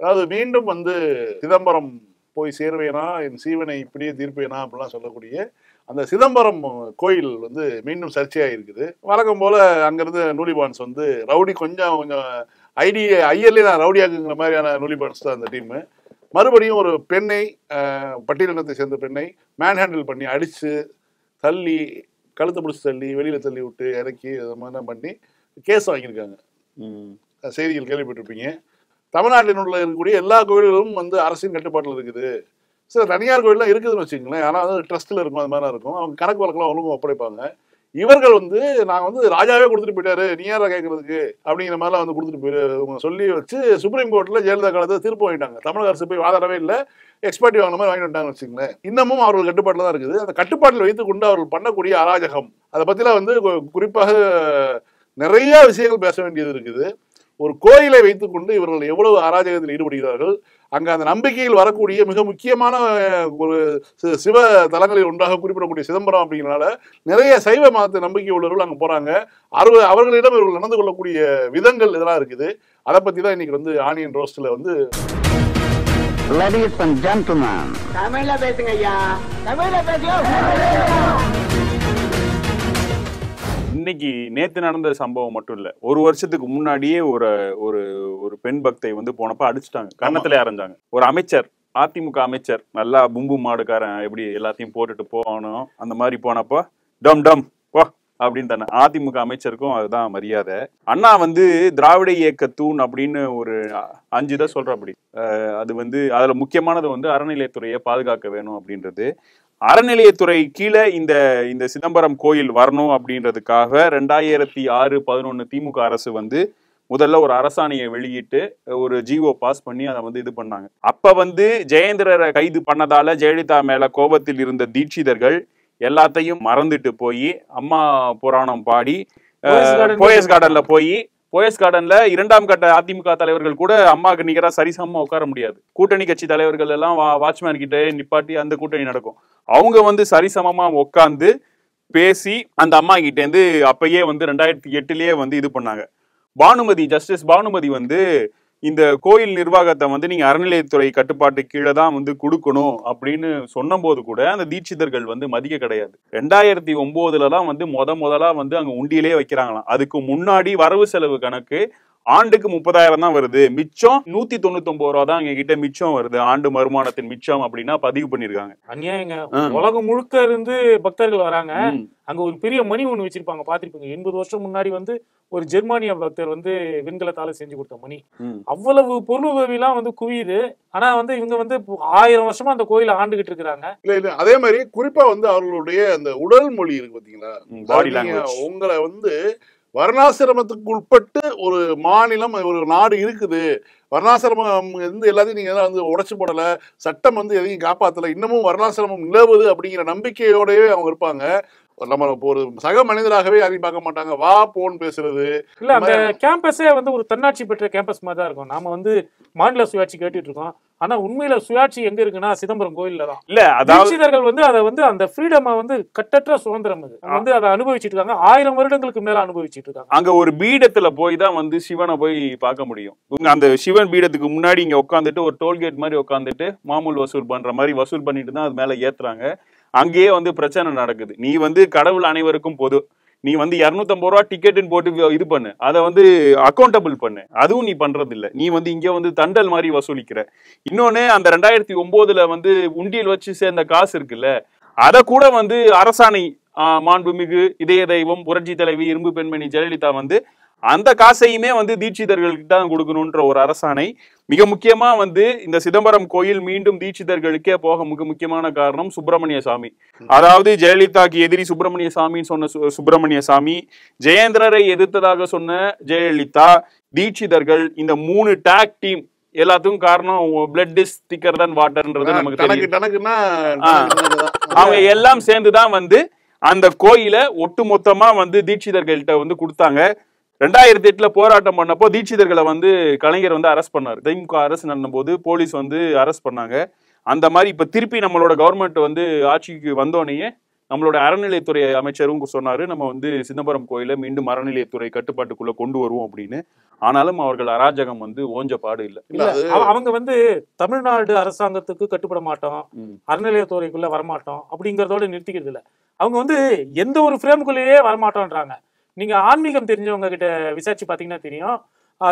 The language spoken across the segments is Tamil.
அதாவது மீண்டும் வந்து சிதம்பரம் போய் சேர்வேனா என் சீவனை இப்படியே தீர்ப்பேனா அப்படிலாம் சொல்லக்கூடிய அந்த சிதம்பரம் கோயில் வந்து மீண்டும் சர்ச்சையாக இருக்குது வழக்கம் போல் அங்கேருந்து நூலிபான்ஸ் வந்து ரவுடி கொஞ்சம் கொஞ்சம் ஐடி ஐயர்லேயே நான் ரவுடியாக்குங்கிற மாதிரியான நூலிபான்ஸ் தான் அந்த டீமு மறுபடியும் ஒரு பெண்ணை பட்டியலினத்தை சேர்ந்த பெண்ணை மேன் ஹேண்டில் பண்ணி அடித்து தள்ளி கழுத்தை பிடிச்சி தள்ளி வெளியில் தள்ளி விட்டு இறக்கி அது மாதிரிலாம் பண்ணி கேஸ் வாங்கியிருக்காங்க செய்திகள் கேள்விப்பட்டிருப்பீங்க தமிழ்நாட்டில் உள்ள இருக்கக்கூடிய எல்லா கோயில்களும் வந்து அரசின் கட்டுப்பாட்டில் இருக்குது சில தனியார் கோயிலெலாம் இருக்குதுன்னு வச்சுக்கங்களேன் ஆனால் வந்து ட்ரஸ்ட்டில் இருக்கும் அது மாதிரிலாம் இருக்கும் அவங்க கணக்கு வழக்கெல்லாம் அவங்களும் ஒப்படைப்பாங்க இவர்கள் வந்து நாங்கள் வந்து ராஜாவே கொடுத்துட்டு போயிட்டாரு நீ யாரா கேட்கறதுக்கு அப்படிங்கிற மாதிரிலாம் வந்து கொடுத்துட்டு போயிரு சொல்லி வச்சு சுப்ரீம் கோர்ட்டில் ஜெயலலிதா காலத்தில் தீர்ப்பு வாங்கிட்டாங்க தமிழக அரசு போய் வாதாடவே இல்லை எக்ஸ்பர்ட்டி வாங்கின மாதிரி வாங்கிட்டு வந்தாங்கன்னு வச்சுங்களேன் இன்னமும் அவர்கள் கட்டுப்பாட்டில் தான் இருக்குது அந்த கட்டுப்பாட்டில் கொண்டு அவர்கள் பண்ணக்கூடிய அராஜகம் அதை பற்றிலாம் வந்து குறிப்பாக நிறைய விஷயங்கள் பேச வேண்டியது இருக்குது ஒரு கோயிலை வைத்துக்கொண்டு இவர்கள் எவ்வளவு அராஜகத்தில் ஈடுபடுகிறார்கள் அங்க அந்த நம்பிக்கையில் வரக்கூடிய மிக முக்கியமான ஒரு சிவ தலங்களில் ஒன்றாக குறிப்பிடக்கூடிய சிதம்பரம் அப்படிங்கிறனால நிறைய சைவ மதத்தை நம்பிக்கை உள்ளவர்கள் அங்கே போகிறாங்க அறுவ அவர்களிடம் இவர்கள் நடந்து கொள்ளக்கூடிய விதங்கள் இதெல்லாம் இருக்குது அதை பற்றி தான் இன்னைக்கு வந்து ஆனியன் ரோஸ்ட்ல வந்து Ladies பேசுங்க ஐயா தமிழ பேசுங்க இன்னைக்கு நேற்று நடந்த சம்பவம் மட்டும் இல்லை ஒரு வருஷத்துக்கு முன்னாடியே ஒரு ஒரு ஒரு பெண் பக்தை வந்து போனப்ப அடிச்சுட்டாங்க கன்னத்துல அரைஞ்சாங்க ஒரு அமைச்சர் அதிமுக அமைச்சர் நல்லா பும்பு மாடுக்காரன் எப்படி எல்லாத்தையும் போட்டுட்டு போகணும் அந்த மாதிரி போனப்போ டம் டம் போ அப்படின்னு தானே அதிமுக அமைச்சருக்கும் அதுதான் மரியாதை அண்ணா வந்து திராவிட இயக்க தூண் அப்படின்னு ஒரு அஞ்சு தான் அப்படி அது வந்து அதில் முக்கியமானது வந்து அறநிலையத்துறையை பாதுகாக்க வேணும் அப்படின்றது அறநிலையத்துறை கீழே இந்த இந்த சிதம்பரம் கோயில் வரணும் அப்படின்றதுக்காக ரெண்டாயிரத்தி ஆறு பதினொன்று திமுக அரசு வந்து முதல்ல ஒரு அரசாணையை வெளியிட்டு ஒரு ஜிஓ பாஸ் பண்ணி அதை வந்து இது பண்ணாங்க அப்ப வந்து ஜெயேந்திரரை கைது பண்ணதால ஜெயலலிதா மேல கோபத்தில் இருந்த தீட்சிதர்கள் எல்லாத்தையும் மறந்துட்டு போய் அம்மா புராணம் பாடி போயஸ் கார்டன்ல போய் போயஸ் கார்டன்ல இரண்டாம் கட்ட அதிமுக தலைவர்கள் கூட அம்மாவுக்கு நிகரா சரிசமமா உட்கார முடியாது கூட்டணி கட்சி தலைவர்கள் எல்லாம் வாட்ச்மேன் கிட்டே நிப்பாட்டி அந்த கூட்டணி நடக்கும் அவங்க வந்து சரிசமமாக உட்காந்து பேசி அந்த அம்மா இருந்து அப்பயே வந்து ரெண்டாயிரத்தி எட்டுலேயே வந்து இது பண்ணாங்க பானுமதி ஜஸ்டிஸ் பானுமதி வந்து இந்த கோயில் நிர்வாகத்தை வந்து நீங்கள் அறநிலையத்துறை கட்டுப்பாட்டு கீழே தான் வந்து கொடுக்கணும் அப்படின்னு சொன்னபோது கூட அந்த தீட்சிதர்கள் வந்து மதிக்க கிடையாது ரெண்டாயிரத்தி ஒம்போதுலலாம் வந்து முத முதலாக வந்து அங்கே உண்டியிலே வைக்கிறாங்களாம் அதுக்கு முன்னாடி வரவு செலவு கணக்கு ஆண்டுக்கு முப்பதாயிரம் தான் வருது மிச்சம் நூத்தி தொண்ணூத்தி ஒன்பது ரூபா தான் எங்ககிட்ட மிச்சம் வருது ஆண்டு வருமானத்தின் மிச்சம் அப்படின்னா பதிவு பண்ணிருக்காங்க உலகம் முழுக்க இருந்து பக்தர்கள் வராங்க அங்க ஒரு பெரிய மணி ஒண்ணு வச்சிருப்பாங்க பாத்திருப்பீங்க எண்பது வருஷம் முன்னாடி வந்து ஒரு ஜெர்மானிய பக்தர் வந்து வெண்கலத்தால செஞ்சு கொடுத்த மணி அவ்வளவு பொருள் உதவி எல்லாம் வந்து குவியுது ஆனா வந்து இவங்க வந்து ஆயிரம் வருஷமா அந்த கோயில ஆண்டுகிட்டு இருக்கிறாங்க இல்ல இல்ல அதே மாதிரி குறிப்பா வந்து அவர்களுடைய அந்த உடல் மொழி இருக்கு பாத்தீங்களா உங்களை வந்து வர்ணாசிரமத்துக்கு உட்பட்டு ஒரு மாநிலம் ஒரு நாடு இருக்குது வர்ணாசிரமம் வந்து எல்லாத்தையும் நீங்கள் வந்து உடச்சி போடலை சட்டம் வந்து எதையும் காப்பாற்றலை இன்னமும் வர்ணாசிரமம் நிலவுது அப்படிங்கிற நம்பிக்கையோடவே அவங்க இருப்பாங்க நம்ம இப்போ ஒரு சக மனிதராகவே யாரையும் பார்க்க மாட்டாங்க வா போன் பேசுறது இல்ல அந்த கேம்பஸே வந்து ஒரு தன்னாட்சி பெற்ற கேம்பஸ் மாதிரி தான் இருக்கும் நாம வந்து மாநில சுயாட்சி கேட்டுட்டு இருக்கோம் ஆனா உண்மையில சுயாட்சி எங்க இருக்குன்னா சிதம்பரம் கோயில்ல தான் இல்ல அதாவது வந்து அதை வந்து அந்த ஃப்ரீடம் வந்து கட்டற்ற சுதந்திரம் அது வந்து அதை அனுபவிச்சுட்டு இருக்காங்க ஆயிரம் வருடங்களுக்கு மேல அனுபவிச்சுட்டு இருக்காங்க அங்க ஒரு பீடத்துல போய் தான் வந்து சிவனை போய் பார்க்க முடியும் அந்த சிவன் பீடத்துக்கு முன்னாடி இங்க உட்காந்துட்டு ஒரு டோல்கேட் மாதிரி உட்காந்துட்டு மாமூல் வசூல் பண்ற மாதிரி வசூல் பண்ணிட்டு தான் அது மேல ஏத்துறாங்க அங்கேயே வந்து பிரச்சனை நடக்குது நீ வந்து கடவுள் அனைவருக்கும் பொது நீ வந்து இரநூத்தம்பது ரூபா டிக்கெட்டுன்னு போட்டு இது பண்ணு அதை வந்து அக்கௌண்டபிள் பண்ணு அதுவும் நீ பண்றது இல்லை நீ வந்து இங்கே வந்து தண்டல் மாதிரி வசூலிக்கிற இன்னொன்னு அந்த ரெண்டாயிரத்தி ஒன்பதுல வந்து உண்டியல் வச்சு சேர்ந்த காசு இருக்குல்ல அதை கூட வந்து அரசாணை மாண்புமிகு இதய தெய்வம் புரட்சி தலைவி இரும்பு பெண்மணி ஜெயலலிதா வந்து அந்த காசையுமே வந்து தீட்சிதர்களுக்கு தான் கொடுக்கணுன்ற ஒரு அரசாணை மிக முக்கியமா வந்து இந்த சிதம்பரம் கோயில் மீண்டும் தீட்சிதர்களுக்கே போக மிக முக்கியமான காரணம் சுப்பிரமணிய சாமி அதாவது ஜெயலலிதாக்கு எதிரி சுப்பிரமணிய சாமின்னு சொன்ன சுப்பிரமணிய சாமி ஜெயேந்திரரை எதிர்த்ததாக சொன்ன ஜெயலலிதா தீட்சிதர்கள் இந்த மூணு டாக் டீம் எல்லாத்துக்கும் காரணம் பிளட் இஸ் திக்கர் தான் வாட்டர்ன்றது நமக்கு தெரியும் அவங்க எல்லாம் சேர்ந்துதான் வந்து அந்த கோயில ஒட்டுமொத்தமா வந்து தீட்சிதர்கள்ட்ட வந்து கொடுத்தாங்க ரெண்டாயிரத்தி எட்டுல போராட்டம் பண்ணப்போ தீட்சிதர்களை வந்து கலைஞர் வந்து அரெஸ்ட் பண்ணார் திமுக அரசு நடந்த போது போலீஸ் வந்து அரெஸ்ட் பண்ணாங்க அந்த மாதிரி இப்ப திருப்பி நம்மளோட கவர்மெண்ட் வந்து ஆட்சிக்கு வந்தோடனேயே நம்மளோட அறநிலையத்துறை அமைச்சரும் சொன்னாரு நம்ம வந்து சிதம்பரம் கோயிலை மீண்டும் அறநிலையத்துறை கட்டுப்பாட்டுக்குள்ள கொண்டு வருவோம் அப்படின்னு ஆனாலும் அவர்கள் அராஜகம் வந்து ஓஞ்ச பாடு இல்ல அவங்க வந்து தமிழ்நாடு அரசாங்கத்துக்கு கட்டுப்பட மாட்டோம் அறநிலையத்துறைக்குள்ள வரமாட்டோம் அப்படிங்கறதோட நிறுத்திக்கிறது இல்ல அவங்க வந்து எந்த ஒரு ஃப்ரேமுக்குள்ளேயே வரமாட்டோம்ன்றாங்க நீங்க ஆன்மீகம் தெரிஞ்சவங்க கிட்ட விசாரிச்சு பாத்தீங்கன்னா தெரியும்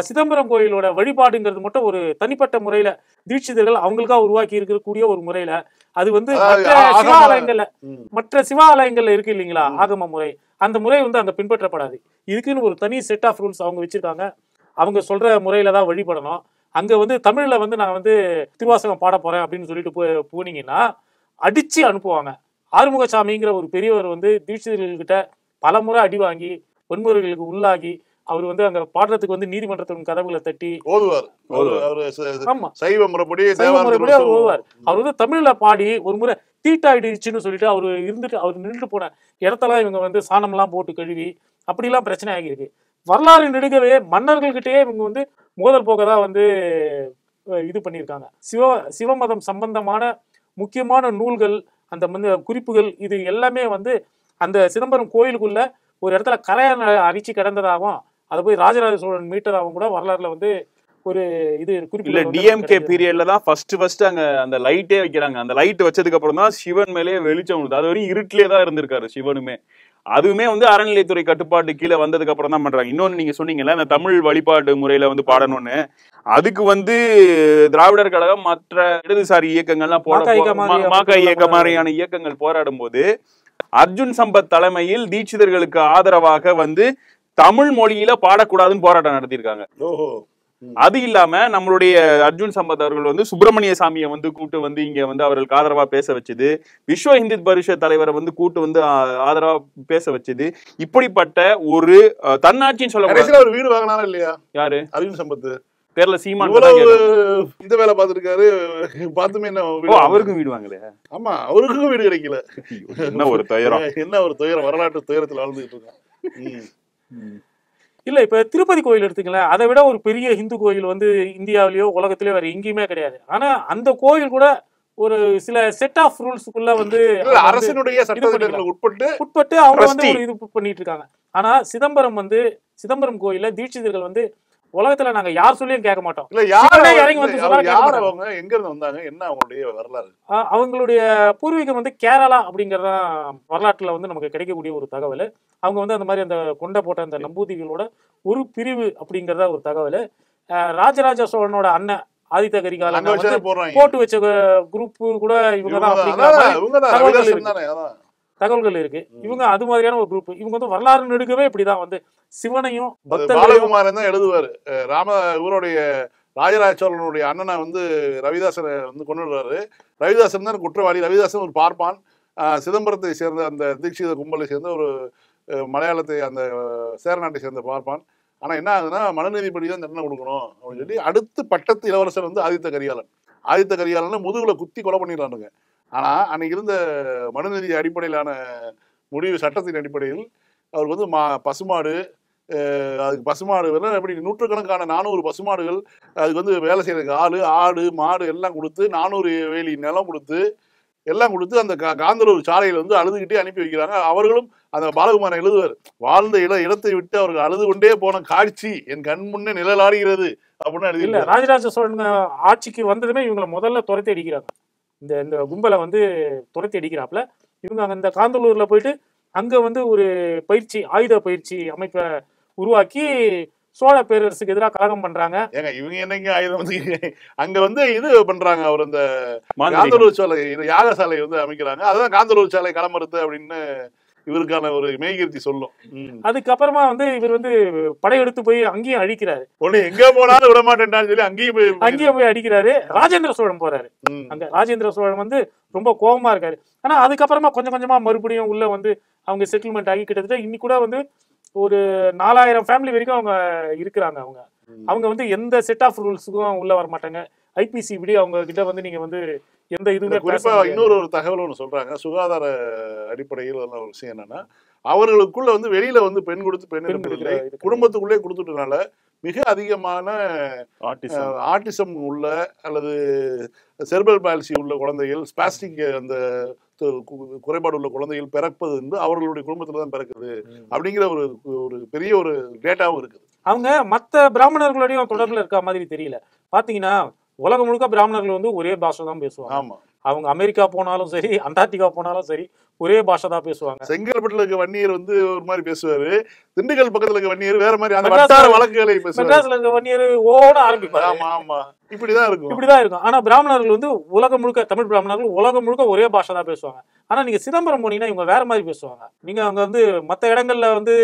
சிதம்பரம் கோயிலோட வழிபாடுங்கிறது மட்டும் ஒரு தனிப்பட்ட முறையில தீட்சிதர்கள் அவங்களுக்கா உருவாக்கி இருக்கக்கூடிய ஒரு முறையில அது வந்து சிவாலயங்கள்ல மற்ற சிவாலயங்கள்ல இருக்கு இல்லைங்களா ஆகம முறை அந்த முறை வந்து அங்க பின்பற்றப்படாது இதுக்குன்னு ஒரு தனி செட் ஆஃப் ரூல்ஸ் அவங்க வச்சிருக்காங்க அவங்க சொல்ற முறையில தான் வழிபடணும் அங்க வந்து தமிழ்ல வந்து நான் வந்து திருவாசகம் பாட போறேன் அப்படின்னு சொல்லிட்டு போ போனீங்கன்னா அடிச்சு அனுப்புவாங்க ஆறுமுகசாமிங்கிற ஒரு பெரியவர் வந்து தீட்சிதர்கள் கிட்ட பல முறை அடி வாங்கி வன்முறைகளுக்கு உள்ளாகி அவர் வந்து அங்க பாடுறதுக்கு வந்து நீதிமன்றத்தின் கதவுகளை தட்டி ஓதுவார் சைவ முறைப்படி சைவ முறைப்படி அவர் ஓதுவார் அவர் வந்து தமிழ்ல பாடி ஒரு முறை தீட்டாயிடுச்சுன்னு சொல்லிட்டு அவர் இருந்துட்டு அவர் நின்றுட்டு போன இடத்தெல்லாம் இவங்க வந்து சாணம்லாம் போட்டு கழுவி அப்படிலாம் பிரச்சனை ஆகியிருக்கு வரலாறு நெடுங்கவே மன்னர்கள்கிட்டயே இவங்க வந்து மோதல் போகதான் வந்து இது பண்ணியிருக்காங்க சிவ சிவமதம் சம்பந்தமான முக்கியமான நூல்கள் அந்த குறிப்புகள் இது எல்லாமே வந்து அந்த சிதம்பரம் கோயிலுக்குள்ள ஒரு இடத்துல கரையான அரிச்சு கிடந்ததாகவும் அதை போய் ராஜராஜ சோழன் மீட்டதாகவும் கூட வரலாறுல வந்து ஒரு இது குறிப்பிட்ட டிஎம்கே பீரியட்ல தான் ஃபர்ஸ்ட் ஃபர்ஸ்ட் அங்க அந்த லைட்டே வைக்கிறாங்க அந்த லைட் வச்சதுக்கு அப்புறம் தான் சிவன் மேலேயே வெளிச்சம் விழுது அது வரையும் இருட்டிலே தான் இருந்திருக்காரு சிவனுமே அதுவுமே வந்து அறநிலையத்துறை கட்டுப்பாட்டு கீழே வந்ததுக்கு அப்புறம் தான் பண்றாங்க இன்னொன்னு நீங்க சொன்னீங்கல்ல அந்த தமிழ் வழிபாட்டு முறையில வந்து பாடணும்னு அதுக்கு வந்து திராவிடர் கழகம் மற்ற இடதுசாரி இயக்கங்கள்லாம் போட மாக்கா இயக்க மாதிரியான இயக்கங்கள் போராடும் போது அர்ஜுன் சம்பத் தலைமையில் தீட்சிதர்களுக்கு ஆதரவாக வந்து தமிழ் மொழியில பாடக்கூடாதுன்னு போராட்டம் நடத்தியிருக்காங்க அது இல்லாம நம்மளுடைய அர்ஜுன் சம்பத் அவர்கள் வந்து சுப்பிரமணிய சாமியை வந்து கூட்டு வந்து இங்க வந்து அவர்களுக்கு ஆதரவா பேச வச்சது விஸ்வ இந்து பரிஷத் தலைவரை வந்து கூட்டு வந்து ஆதரவா பேச வச்சது இப்படிப்பட்ட ஒரு தன்னாட்சின்னு சொல்ல வீடு வாங்கினாரா இல்லையா யாரு அர்ஜுன் சம்பத் தெரியல சீமான் இந்த வேலை பார்த்துருக்காரு பார்த்துமே என்ன அவருக்கும் வீடு வாங்கல ஆமா அவருக்கும் வீடு கிடைக்கல என்ன ஒரு துயரம் என்ன ஒரு துயரம் வரலாற்று துயரத்தில் வாழ்ந்துட்டு இருக்கான் இல்ல இப்ப திருப்பதி கோயில் எடுத்துங்களேன் அதை விட ஒரு பெரிய ஹிந்து கோயில் வந்து இந்தியாவிலயோ உலகத்திலயோ வேற எங்கேயுமே கிடையாது ஆனா அந்த கோயில் கூட ஒரு சில செட் ஆஃப் ரூல்ஸ்க்குள்ள வந்து அரசினுடைய உட்பட்டு உட்பட்டு அவங்க வந்து இது பண்ணிட்டு இருக்காங்க ஆனா சிதம்பரம் வந்து சிதம்பரம் கோயில தீட்சிதர்கள் வந்து உலகத்துல நாங்க யார் சொல்லியும் கேட்க மாட்டோம் இல்ல யாரே இறங்கி வந்து யார் அவங்க எங்க இருந்து வந்தாங்க என்ன அவங்களுடைய வரலாறு அவங்களுடைய பூர்வீகம் வந்து கேரளா அப்படிங்கறத வரலாற்றுல வந்து நமக்கு கிடைக்கக்கூடிய ஒரு தகவல் அவங்க வந்து அந்த மாதிரி அந்த கொண்ட போட்ட அந்த நம்பூதிகளோட ஒரு பிரிவு அப்படிங்கறத ஒரு தகவல் ராஜராஜ சோழனோட அண்ணன் ஆதித்த கரிகால போட்டு வச்ச குரூப் கூட இவங்கதான் தகவல்கள் இருக்கு இவங்க அது மாதிரியான ஒரு குரூப் இவங்க வந்து வரலாறு நெடுக்கவே இப்படிதான் வந்து சிவனையும் பாலகுமாரன் தான் எழுதுவாரு ராம இவருடைய ராஜராஜ சோழனுடைய அண்ணனை வந்து ரவிதாசனை வந்து கொண்டுடுறாரு ரவிதாசன் தான் குற்றவாளி ரவிதாசன் ஒரு பார்ப்பான் சிதம்பரத்தை சேர்ந்த அந்த தீட்சித கும்பலை சேர்ந்த ஒரு மலையாளத்தை அந்த சேரநாட்டை சேர்ந்த பார்ப்பான் ஆனால் என்ன ஆகுதுன்னா மனநீதிப்படி தான் தண்டனை கொடுக்கணும் அப்படின்னு சொல்லி அடுத்து பட்டத்து இளவரசர் வந்து ஆதித்த கரிகாலன் ஆதித்த கரிகாலன் முதுகுல குத்தி கொலை பண்ணிடுறானுங்க ஆனா அன்னைக்கு இருந்த மனுநீதி அடிப்படையிலான முடிவு சட்டத்தின் அடிப்படையில் அவருக்கு வந்து மா பசுமாடு அதுக்கு பசுமாடு வேணும் எப்படி நூற்றுக்கணக்கான நானூறு பசுமாடுகள் அதுக்கு வந்து வேலை செய்யறதுக்கு ஆள் ஆடு மாடு எல்லாம் கொடுத்து நானூறு வேலி நிலம் கொடுத்து எல்லாம் கொடுத்து அந்த கா காந்தலூர் சாலையில் வந்து அழுதுகிட்டே அனுப்பி வைக்கிறாங்க அவர்களும் அந்த பாலகுமாரன் எழுதுவார் வாழ்ந்த இட இடத்தை விட்டு அவர்கள் அழுது கொண்டே போன காட்சி என் கண் முன்னே நிழலாடுகிறது அப்படின்னு எழுதி ராஜராஜ சோழன் ஆட்சிக்கு வந்ததுமே இவங்களை முதல்ல துரத்தி அடிக்கிறாங்க இந்த இந்த கும்பலை வந்து துரத்தி அடிக்கிறாப்புல இவங்க அங்கே இந்த காந்தலூரில் போயிட்டு அங்கே வந்து ஒரு பயிற்சி ஆயுத பயிற்சி அமைப்பை உருவாக்கி சோழ பேரரசுக்கு எதிராக கழகம் பண்றாங்க ஏங்க இவங்க என்னங்க ஆயுதம் வந்து அங்க வந்து இது பண்றாங்க அவர் இந்த காந்தலூர் சாலை யாகசாலை வந்து அமைக்கிறாங்க அதுதான் காந்தலூர் சாலை களமறுத்து அப்படின்னு இவருக்கான ஒரு மேய்கிருத்தி சொல்லும் அதுக்கப்புறமா வந்து இவர் வந்து படையெடுத்து போய் அங்கேயும் அழிக்கிறாரு ஒண்ணு எங்க போனாலும் விட மாட்டேன்டா சொல்லி அங்கேயும் போய் அங்கேயும் போய் அடிக்கிறாரு ராஜேந்திர சோழன் போறாரு அந்த ராஜேந்திர சோழன் வந்து ரொம்ப கோபமா இருக்காரு ஆனா அதுக்கப்புறமா கொஞ்சம் கொஞ்சமா மறுபடியும் உள்ள வந்து அவங்க செட்டில்மெண்ட் ஆகி கிட்டத்தட்ட இன்னைக்கு கூட வந்து ஒரு நாலாயிரம் ஃபேமிலி வரைக்கும் அவங்க இருக்கிறாங்க அவங்க அவங்க வந்து எந்த செட் ஆஃப் ரூல்ஸுக்கும் உள்ள வர மாட்டாங்க ஐபிசி இப்படி அவங்க கிட்ட வந்து நீங்க வந்து எந்த இதுவுமே குறிப்பா இன்னொரு ஒரு தகவல் ஒன்று சொல்றாங்க சுகாதார அடிப்படையில் ஒரு விஷயம் என்னன்னா அவர்களுக்குள்ள வந்து வெளியில வந்து பெண் கொடுத்து பெண் இருக்கிறதில்லை குடும்பத்துக்குள்ளே கொடுத்துட்டனால மிக அதிகமான ஆர்டிசம் உள்ள அல்லது செர்பல் பாலிசி உள்ள குழந்தைகள் ஸ்பாஸ்டிக் அந்த குறைபாடு உள்ள குழந்தைகள் பிறப்பது வந்து அவர்களுடைய குடும்பத்துல தான் பிறக்குது அப்படிங்கிற ஒரு ஒரு பெரிய ஒரு டேட்டாவும் இருக்குது அவங்க மற்ற பிராமணர்களுடைய தொடர்பில் இருக்க மாதிரி தெரியல பாத்தீங்கன்னா உலகம் முழுக்க பிராமணர்கள் வந்து ஒரே பாஷை தான் பேசுவாங்க ஆமா அவங்க அமெரிக்கா போனாலும் சரி அண்டார்டிகா போனாலும் சரி ஒரே பாஷை தான் பேசுவாங்க செங்கல்பட்டுல இருக்க வன்னியர் வந்து ஒரு மாதிரி பேசுவாரு திண்டுக்கல் பக்கத்துல இருக்க வன்னியர் வேற மாதிரி அந்த வட்டார வழக்குகளை மெட்ராஸ்ல இருக்க வன்னியர் ஓட ஆரம்பிப்பாரு ஆமா ஆமா இப்படிதான் இருக்கும் இப்படிதான் இருக்கும் ஆனா பிராமணர்கள் வந்து உலகம் முழுக்க தமிழ் பிராமணர்கள் உலகம் முழுக்க ஒரே பாஷை தான் பேசுவாங்க ஆனா நீங்க சிதம்பரம் போனீங்கன்னா இவங்க வேற மாதிரி பேசுவாங்க நீங்க அங்க வந்து மத்த இடங்கள்ல வந்து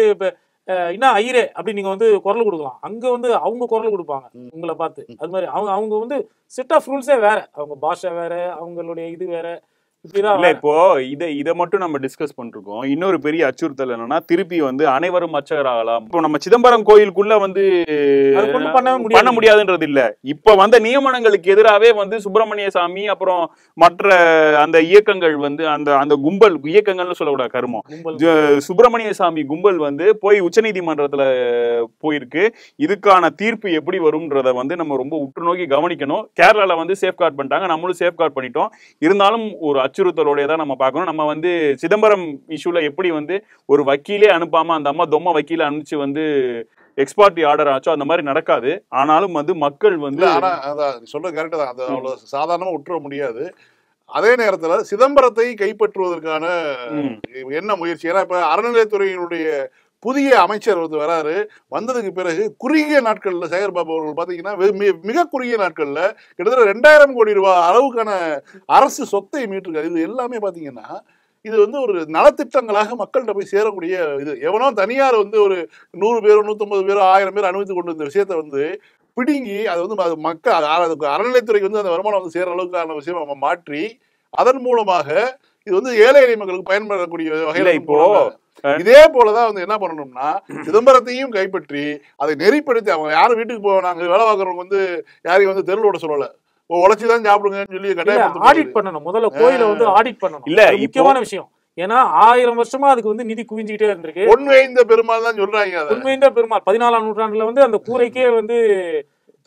என்ன ஐயரே அப்படி நீங்க வந்து குரல் கொடுக்கலாம் அங்க வந்து அவங்க குரல் கொடுப்பாங்க உங்களை பார்த்து அது மாதிரி அவங்க அவங்க வந்து செட் ஆஃப் ரூல்ஸே வேற அவங்க பாஷை வேற அவங்களுடைய இது வேற இப்போ இதை இதை மட்டும் நம்ம டிஸ்கஸ் பண்ணிருக்கோம் இன்னொரு பெரிய அச்சுறுத்தல் என்னன்னா திருப்பி வந்து அனைவரும் ஆகலாம் இப்போ நம்ம சிதம்பரம் கோயிலுக்குள்ள வந்து பண்ண முடியாதுன்றது இல்ல இப்ப வந்த நியமனங்களுக்கு எதிராகவே வந்து சுப்பிரமணிய சாமி அப்புறம் மற்ற அந்த இயக்கங்கள் வந்து அந்த அந்த கும்பல் இயக்கங்கள்னு சொல்லக்கூடாது கருமம் சுப்பிரமணிய சாமி கும்பல் வந்து போய் உச்சநீதிமன்றத்துல போயிருக்கு இதுக்கான தீர்ப்பு எப்படி வரும்ன்றத வந்து நம்ம ரொம்ப உற்று நோக்கி கவனிக்கணும் கேரளால வந்து சேஃப்கார்ட் பண்ணிட்டாங்க நம்மளும் சேஃப்கார்ட் பண்ணிட்டோம் இருந்தாலும் ஒரு அச்சுறுத்தலோடைய தான் நம்ம பார்க்கணும் நம்ம வந்து சிதம்பரம் இஷ்யூல எப்படி வந்து ஒரு வக்கீலே அனுப்பாமல் அந்த அம்மா தொம்மை வக்கீல அனுப்பிச்சு வந்து எக்ஸ்பார்ட்டி ஆர்டர் ஆச்சோ அந்த மாதிரி நடக்காது ஆனாலும் வந்து மக்கள் வந்து சொல்றது கரெக்ட் தான் அது அவ்வளோ சாதாரணமாக உற்ற முடியாது அதே நேரத்தில் சிதம்பரத்தை கைப்பற்றுவதற்கான என்ன முயற்சி ஏன்னா இப்போ அறநிலையத்துறையினுடைய புதிய அமைச்சர் வந்து வராரு வந்ததுக்கு பிறகு குறுகிய நாட்களில் சேகர் பாபு அவர்கள் பார்த்தீங்கன்னா மிக குறுகிய நாட்களில் கிட்டத்தட்ட ரெண்டாயிரம் கோடி ரூபாய் அளவுக்கான அரசு சொத்தை மீட்டிருக்காரு இது எல்லாமே பார்த்தீங்கன்னா இது வந்து ஒரு நலத்திட்டங்களாக மக்கள்கிட்ட போய் சேரக்கூடிய இது எவனோ தனியார் வந்து ஒரு நூறு பேரோ நூற்றம்பது பேரோ ஆயிரம் பேர் அனுமதி கொண்டு வந்த விஷயத்த வந்து பிடுங்கி அது வந்து அது மக்கள் அறநிலைத்துறைக்கு வந்து அந்த வருமானம் வந்து சேர அளவுக்கான விஷயம் மாற்றி அதன் மூலமாக இது வந்து ஏழை எளிய மக்களுக்கு பயன்படக்கூடிய வகையில இப்போ இதே போலதான் வந்து என்ன பண்ணணும்னா சிதம்பரத்தையும் கைப்பற்றி அதை நெறிப்படுத்தி அவங்க யாரும் வீட்டுக்கு போவாங்க வேலை பார்க்கறவங்க வந்து யாரையும் வந்து தெருளோட சொல்லல உழைச்சிதான் சாப்பிடுங்கன்னு சொல்லி கட்டாயம் ஆடிட் பண்ணணும் முதல்ல கோயில வந்து ஆடிட் பண்ணணும் இல்ல முக்கியமான விஷயம் ஏன்னா ஆயிரம் வருஷமா அதுக்கு வந்து நிதி குவிஞ்சுகிட்டே இருந்திருக்கு பொன்வைந்த பெருமாள் தான் சொல்றாங்க பொன்வைந்த பெருமாள் பதினாலாம் நூற்றாண்டுல வந்து அந்த கூரைக்கே வந்து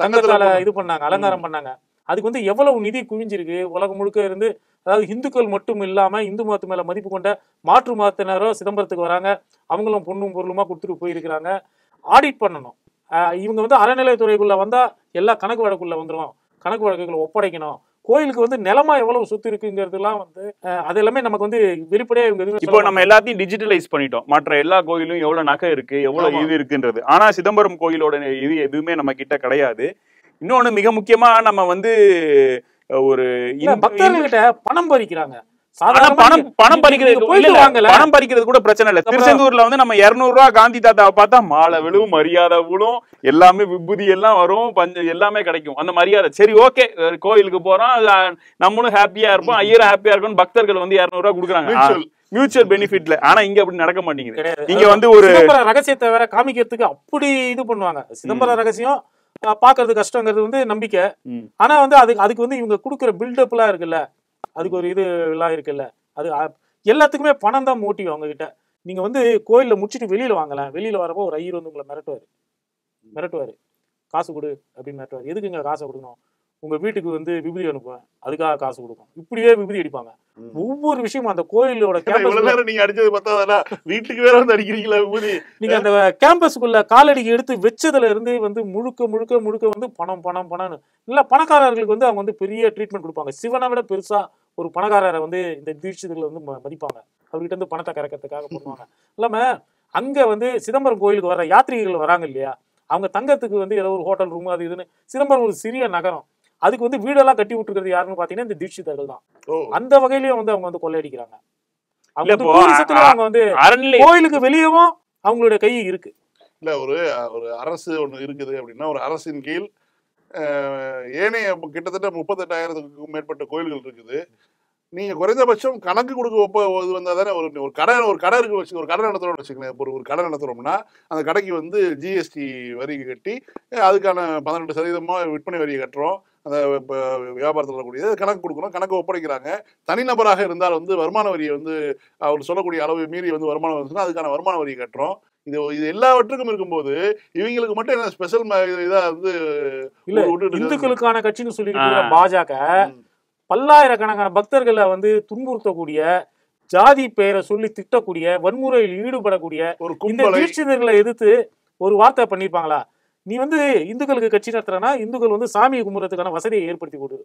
தங்கத்தால இது பண்ணாங்க அலங்காரம் பண்ணாங்க அதுக்கு வந்து எவ்வளவு நிதி குவிஞ்சிருக்கு உலகம் முழுக்க இருந்து அதாவது இந்துக்கள் மட்டும் இல்லாமல் இந்து மதத்து மேலே மதிப்பு கொண்ட மாற்று மதத்தினரோ சிதம்பரத்துக்கு வராங்க அவங்களும் பொண்ணும் பொருளுமா கொடுத்துட்டு போயிருக்கிறாங்க ஆடிட் பண்ணணும் இவங்க வந்து அறநிலையத்துறைக்குள்ளே வந்தால் எல்லா கணக்கு வழக்குள்ளே வந்துடும் கணக்கு வழக்குகளை ஒப்படைக்கணும் கோயிலுக்கு வந்து நிலமா எவ்வளவு சொத்து இருக்குங்கிறதுலாம் வந்து அது எல்லாமே நமக்கு வந்து வெளிப்படையா இவங்க இப்போ நம்ம எல்லாத்தையும் டிஜிட்டலைஸ் பண்ணிட்டோம் மற்ற எல்லா கோயிலும் எவ்வளவு நகை இருக்கு எவ்வளவு இது இருக்குன்றது ஆனா சிதம்பரம் கோயிலோட இது எதுவுமே நம்ம கிட்ட கிடையாது இன்னொன்று மிக முக்கியமாக நம்ம வந்து ஒரு பக்தர்கள்கிட்ட பணம் பறிக்கிறாங்க பணம் பணம் பறிக்கிறது பணம் பறிக்கிறது கூட பிரச்சனை இல்ல திருச்செந்தூர்ல வந்து நம்ம இருநூறு ரூபா காந்தி தாத்தா பார்த்தா மாலை விழுவும் மரியாதை விழும் எல்லாமே விபூதி எல்லாம் வரும் பஞ்ச எல்லாமே கிடைக்கும் அந்த மரியாதை சரி ஓகே கோயிலுக்கு போறோம் நம்மளும் ஹாப்பியா இருப்போம் ஐயரும் ஹாப்பியா இருக்கும் பக்தர்கள் வந்து இருநூறு ரூபா கொடுக்குறாங்க மியூச்சுவல் பெனிஃபிட்ல ஆனா இங்க அப்படி நடக்க மாட்டேங்குது இங்க வந்து ஒரு ரகசியத்தை வேற காமிக்கிறதுக்கு அப்படி இது பண்ணுவாங்க சிதம்பரம் ரகசியம் பாக்குறது கஷ்டங்கிறது வந்து நம்பிக்கை ஆனா வந்து அதுக்கு அதுக்கு வந்து இவங்க கொடுக்குற பில்டப் எல்லாம் இருக்குல்ல அதுக்கு ஒரு இது எல்லாம் இருக்குல்ல அது எல்லாத்துக்குமே பணம் தான் மோட்டிவ் அவங்க கிட்ட நீங்க வந்து கோயில்ல முடிச்சுட்டு வெளியில வாங்கலாம் வெளியில வரப்போ ஒரு ஐயர் வந்து உங்களை மிரட்டுவாரு மிரட்டுவாரு காசு கொடு அப்படின்னு மிரட்டுவாரு எதுக்கு இங்க காசை கொடுக்கணும் உங்க வீட்டுக்கு வந்து விபதி அனுப்புவேன் அதுக்காக காசு கொடுக்கும் இப்படியே விபதி அடிப்பாங்க ஒவ்வொரு விஷயமும் அந்த கோயிலோட கேம்பஸ் நீங்க அடிச்சது பார்த்தா வீட்டுக்கு வேற வந்து அடிக்கிறீங்களா நீங்க அந்த கேம்பஸ்க்குள்ள காலடிக்கு எடுத்து வச்சதுல இருந்து வந்து முழுக்க முழுக்க முழுக்க வந்து பணம் பணம் பணம்னு இல்ல பணக்காரர்களுக்கு வந்து அவங்க வந்து பெரிய ட்ரீட்மெண்ட் கொடுப்பாங்க சிவனை விட பெருசா ஒரு பணக்காரரை வந்து இந்த தீட்சிதல வந்து மதிப்பாங்க அவர்கிட்ட இருந்து பணத்தை கறக்கிறதுக்காக பண்ணுவாங்க இல்லாம அங்க வந்து சிதம்பரம் கோயிலுக்கு வர யாத்திரிகர்கள் வராங்க இல்லையா அவங்க தங்கத்துக்கு வந்து ஏதோ ஒரு ஹோட்டல் ரூம் அது இதுன்னு சிதம்பரம் ஒரு சிறிய நகரம் அதுக்கு வந்து வீடெல்லாம் கட்டி விட்டுருக்கிறது யாருன்னு பாத்தீங்கன்னா இந்த தீட்சிதர்கள் தான் அந்த வகையிலயும் வந்து அவங்க வந்து கொள்ளையடிக்கிறாங்க அவங்க வந்து கோயிலுக்கு வெளியவும் அவங்களுடைய கை இருக்கு இல்ல ஒரு ஒரு அரசு ஒண்ணு இருக்குது அப்படின்னா ஒரு அரசின் கீழ் ஏனைய கிட்டத்தட்ட முப்பத்தெட்டாயிரத்துக்கும் மேற்பட்ட கோயில்கள் இருக்குது நீங்க குறைந்தபட்சம் கணக்கு கொடுக்க இது தானே ஒரு ஒரு கடை ஒரு கடை இருக்கு வச்சு ஒரு கடை நடத்துகிறோம்னு வச்சுக்கலாம் ஒரு ஒரு கடை நடத்துறோம்னா அந்த கடைக்கு வந்து ஜிஎஸ்டி வரி கட்டி அதுக்கான பதினெட்டு சதவீதமா விற்பனை வரியை கட்டுறோம் அந்த வியாபாரத்தில் வரக்கூடியது கணக்கு கொடுக்கணும் கணக்கு ஒப்படைக்கிறாங்க தனிநபராக இருந்தால் வந்து வருமான வரியை வந்து அவர் சொல்லக்கூடிய அளவு மீறி வந்து வருமானம் வந்துச்சுன்னா அதுக்கான வருமான வரியை கட்டுறோம் இது இது எல்லாவற்றுக்கும் இருக்கும்போது இவங்களுக்கு மட்டும் என்ன ஸ்பெஷல் இதா வந்து இந்துக்களுக்கான கட்சின்னு சொல்லி பாஜக பல்லாயிரக்கணக்கான பக்தர்களை வந்து துன்புறுத்தக்கூடிய ஜாதி பெயரை சொல்லி திட்டக்கூடிய வன்முறையில் ஈடுபடக்கூடிய ஒரு கும்பலை எதிர்த்து ஒரு வார்த்தை பண்ணிருப்பாங்களா நீ வந்து இந்துக்களுக்கு கட்சி நடத்துறனா இந்துக்கள் வந்து சாமியை கும்பிட்றதுக்கான வசதியை ஏற்படுத்தி கொடு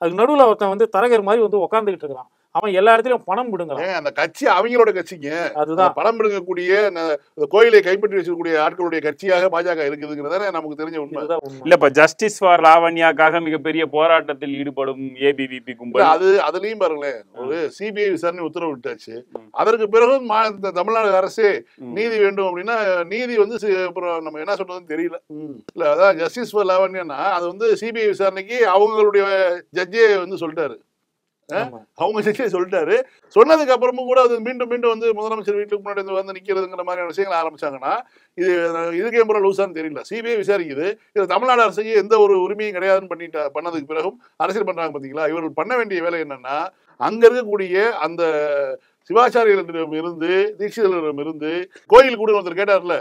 அதுக்கு நடுவில் ஒருத்தன் வந்து தரகர் மாதிரி வந்து உட்காந்துக்கிட்டு இருக்கிறான் அவன் எல்லா இடத்துலயும் பணம் விடுங்க அந்த கட்சி அவங்களோட கட்சிங்க அதுதான் பணம் கூடிய கோயிலை கைப்பற்றி வச்சிருக்கூடிய ஆட்களுடைய கட்சியாக பாஜக இருக்குதுங்கிறத நமக்கு தெரிஞ்ச உண்மைதான் இல்ல இப்ப ஜஸ்டிஸ் ஃபார் லாவண்யாக்காக மிகப்பெரிய போராட்டத்தில் ஈடுபடும் ஏபிவிபி கும்பல் அது அதுலயும் பாருங்களேன் ஒரு சிபிஐ விசாரணை உத்தரவு விட்டாச்சு அதற்கு பிறகு தமிழ்நாடு அரசு நீதி வேண்டும் அப்படின்னா நீதி வந்து அப்புறம் நம்ம என்ன சொல்றதுன்னு தெரியல இல்ல அதான் ஜஸ்டிஸ் ஃபார் லாவண்யானா அது வந்து சிபிஐ விசாரணைக்கு அவங்களுடைய ஜட்ஜே வந்து சொல்லிட்டாரு அவங்க செஞ்சே சொல்லிட்டாரு சொன்னதுக்கு அப்புறமும் கூட அது மீண்டும் மீண்டும் வந்து முதலமைச்சர் வீட்டுக்கு முன்னாடி வந்து நிக்கிறதுங்கிற மாதிரியான விஷயங்கள் ஆரம்பிச்சாங்கன்னா இது இதுக்கே முறை லூசான்னு தெரியல சிபிஐ விசாரிக்குது இது தமிழ்நாடு அரசுக்கு எந்த ஒரு உரிமையும் கிடையாதுன்னு பண்ணிட்டா பண்ணதுக்கு பிறகும் அரசியல் பண்றாங்க பாத்தீங்களா இவர்கள் பண்ண வேண்டிய வேலை என்னன்னா அங்க இருக்கக்கூடிய அந்த சிவாச்சாரியிடம் இருந்து தீட்சிதரிடம் இருந்து கோயில் கூடு ஒருத்தர் கேட்டார்ல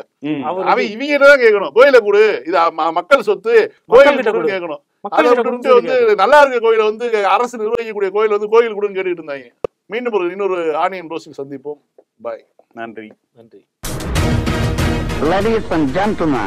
அவன் இவங்க தான் கேட்கணும் கோயில கூடு இது மக்கள் சொத்து கோயில் கேட்கணும் அதை வந்து நல்லா இருக்க கோயில வந்து அரசு நிர்வகிக்கக்கூடிய கோயில் வந்து கோயில் கூடுன்னு கேட்டுட்டு இருந்தாங்க மீண்டும் ஒரு இன்னொரு ஆனியன் ரோஸ்டில் சந்திப்போம் பாய் நன்றி நன்றி Ladies and gentlemen.